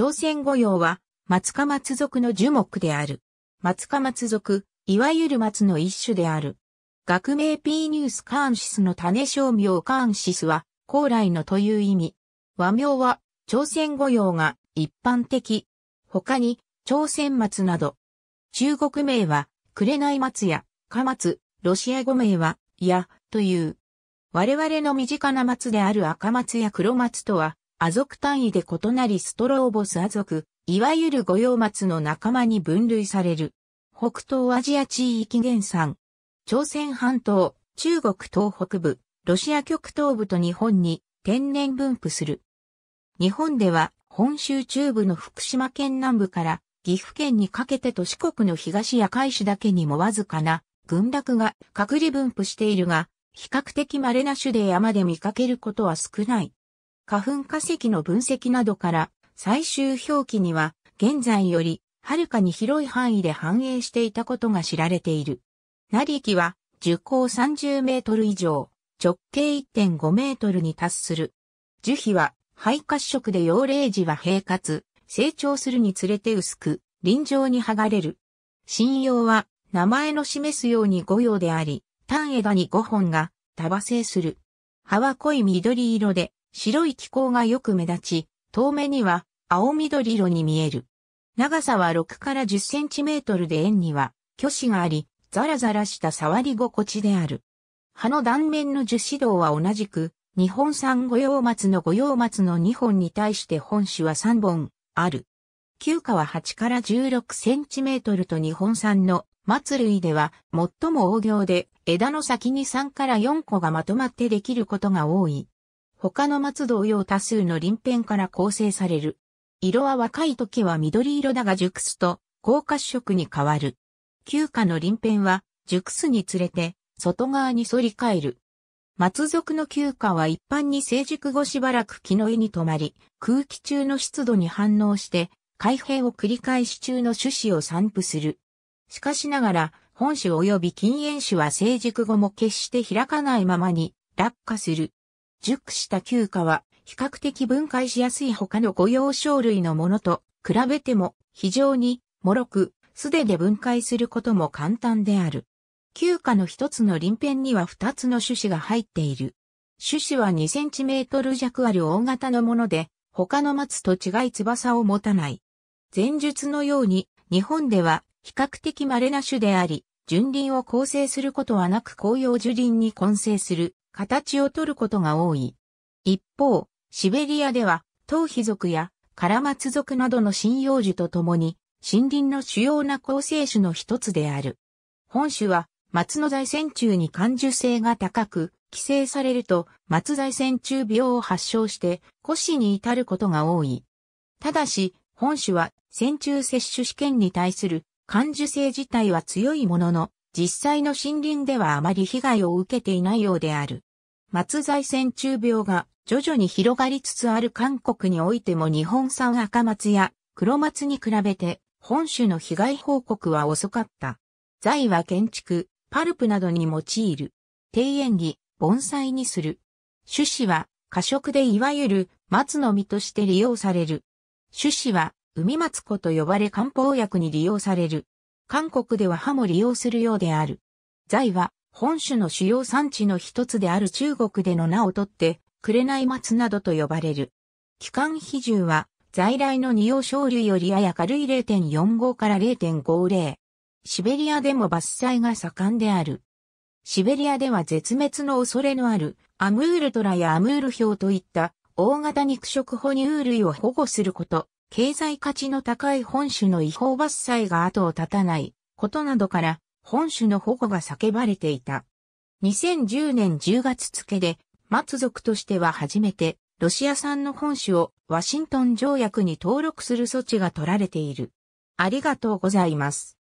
朝鮮御用は、松か松族の樹木である。松か松族、いわゆる松の一種である。学名 P ニュースカーンシスの種商名カーンシスは、高麗のという意味。和名は、朝鮮御用が一般的。他に、朝鮮松など。中国名は、紅松や、か松、ロシア語名は、や、という。我々の身近な松である赤松や黒松とは、ア族単位で異なりストローボスア族、いわゆる五葉松の仲間に分類される。北東アジア地域原産。朝鮮半島、中国東北部、ロシア極東部と日本に天然分布する。日本では本州中部の福島県南部から岐阜県にかけてと四国の東や海市だけにもわずかな群落が隔離分布しているが、比較的稀な種で山で見かけることは少ない。花粉化石の分析などから最終表記には現在よりはるかに広い範囲で反映していたことが知られている。なりきは樹高30メートル以上、直径1.5メートルに達する。樹皮は肺褐色で幼霊児は平滑、成長するにつれて薄く、臨場に剥がれる。信用は名前の示すように五葉であり、単枝に5本が束生する。葉は濃い緑色で、白い気候がよく目立ち、遠目には青緑色に見える。長さは6から10センチメートルで円には虚子があり、ザラザラした触り心地である。葉の断面の樹脂道は同じく、日本産五葉松の五葉松の2本に対して本種は3本ある。旧花は8から16センチメートルと日本産の松類では最も大行で枝の先に3から4個がまとまってできることが多い。他の松同様多数の鱗片から構成される。色は若い時は緑色だが熟すと、高褐色に変わる。旧花の鱗片は、熟すにつれて、外側に反り返る。松属の旧暇は一般に成熟後しばらく木の絵に止まり、空気中の湿度に反応して、開閉を繰り返し中の種子を散布する。しかしながら、本種及び禁煙種は成熟後も決して開かないままに落下する。熟した旧家は比較的分解しやすい他の御用生類のものと比べても非常に脆く、素手で分解することも簡単である。旧家の一つの輪片には二つの種子が入っている。種子は2センチメートル弱ある大型のもので、他の松と違い翼を持たない。前述のように、日本では比較的稀な種であり、純林を構成することはなく紅葉樹林に混成する形を取ることが多い。一方、シベリアでは、頭皮族やカラマツ族などの針葉樹と共に、森林の主要な構成種の一つである。本種は、松の在線中に感受性が高く、寄生されると、松在線中病を発症して、腰死に至ることが多い。ただし、本種は、線中摂取試験に対する感受性自体は強いものの、実際の森林ではあまり被害を受けていないようである。松材線虫病が徐々に広がりつつある韓国においても日本産赤松や黒松に比べて本種の被害報告は遅かった。材は建築、パルプなどに用いる。庭園に盆栽にする。種子は過食でいわゆる松の実として利用される。種子は海松子と呼ばれ漢方薬に利用される。韓国では歯も利用するようである。財は、本種の主要産地の一つである中国での名をとって、れない松などと呼ばれる。期間比重は、在来の二葉小類よりやや軽い0.45から0.50。シベリアでも伐採が盛んである。シベリアでは絶滅の恐れのあるアムールトラやアムールヒョウといった大型肉食哺乳類を保護すること、経済価値の高い本種の違法伐採が後を絶たないことなどから本種の保護が叫ばれていた。2010年10月付で末族としては初めてロシア産の本種をワシントン条約に登録する措置が取られている。ありがとうございます。